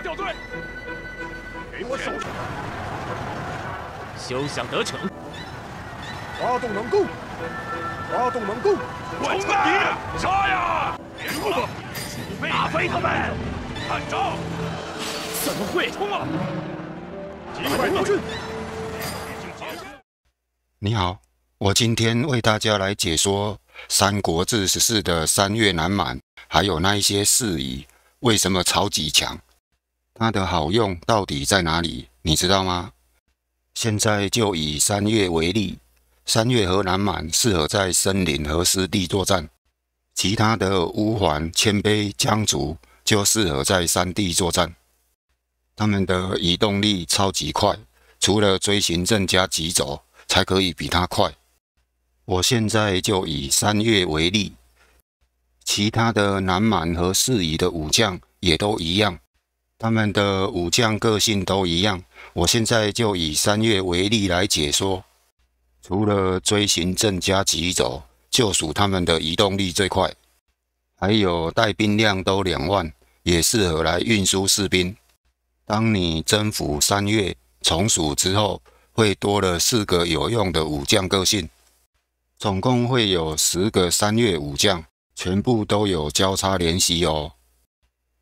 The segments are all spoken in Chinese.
掉队，给我守！休想得逞！发动能攻，发动能攻！冲！啊！杀呀！别打飞他们！看招！怎么会冲啊！击败大军！你好，我今天为大家来解说《三国志》十四的三月南蛮，还有那一些事宜，为什么超级强？它的好用到底在哪里？你知道吗？现在就以三月为例，三月和南蛮适合在森林和湿地作战，其他的乌桓、千卑、羌族就适合在山地作战。他们的移动力超级快，除了锥形阵加疾走，才可以比它快。我现在就以三月为例，其他的南蛮和适宜的武将也都一样。他们的武将个性都一样，我现在就以三月为例来解说。除了追行、正加疾走，就属他们的移动力最快，还有带兵量都两万，也适合来运输士兵。当你征服三月从属之后，会多了四个有用的武将个性，总共会有十个三月武将，全部都有交叉联习哦。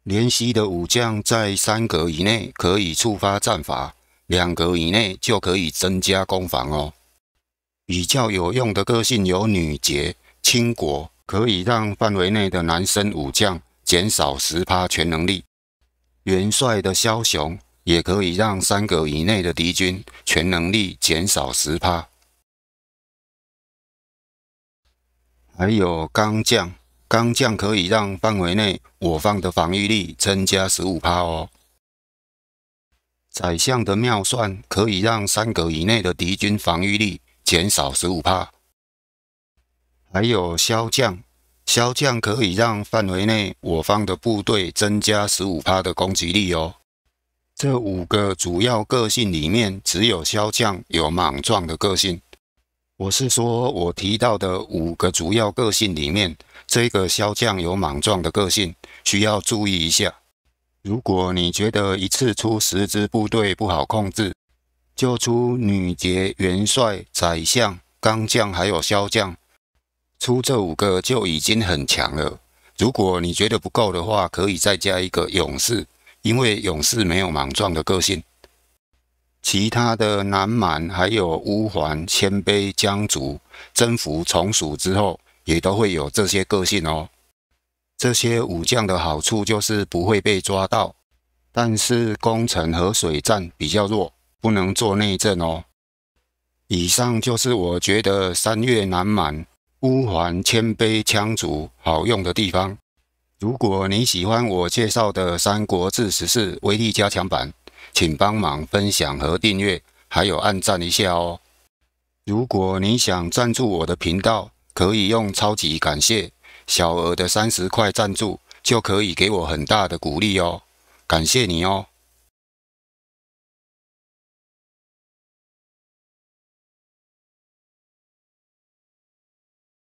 联西的武将在三格以内可以触发战法，两格以内就可以增加攻防哦。比较有用的个性有女杰、倾国，可以让范围内的男生武将减少十趴全能力。元帅的枭雄也可以让三格以内的敌军全能力减少十趴。还有钢将。钢将可以让范围内我方的防御力增加十五帕哦。宰相的妙算可以让三格以内的敌军防御力减少十五帕。还有骁将，骁将可以让范围内我方的部队增加十五帕的攻击力哦。这五个主要个性里面，只有骁将有莽撞的个性。我是说，我提到的五个主要个性里面，这个骁将有莽撞的个性，需要注意一下。如果你觉得一次出十支部队不好控制，就出女杰、元帅、宰相、钢将还有骁将，出这五个就已经很强了。如果你觉得不够的话，可以再加一个勇士，因为勇士没有莽撞的个性。其他的南蛮还有乌桓、鲜卑、羌族征服从属之后，也都会有这些个性哦。这些武将的好处就是不会被抓到，但是攻城和水战比较弱，不能做内政哦。以上就是我觉得三月南蛮、乌桓、鲜卑、羌族好用的地方。如果你喜欢我介绍的《三国志十四》威力加强版》。请帮忙分享和订阅，还有按赞一下哦。如果你想赞助我的频道，可以用超级感谢，小额的三十块赞助就可以给我很大的鼓励哦。感谢你哦。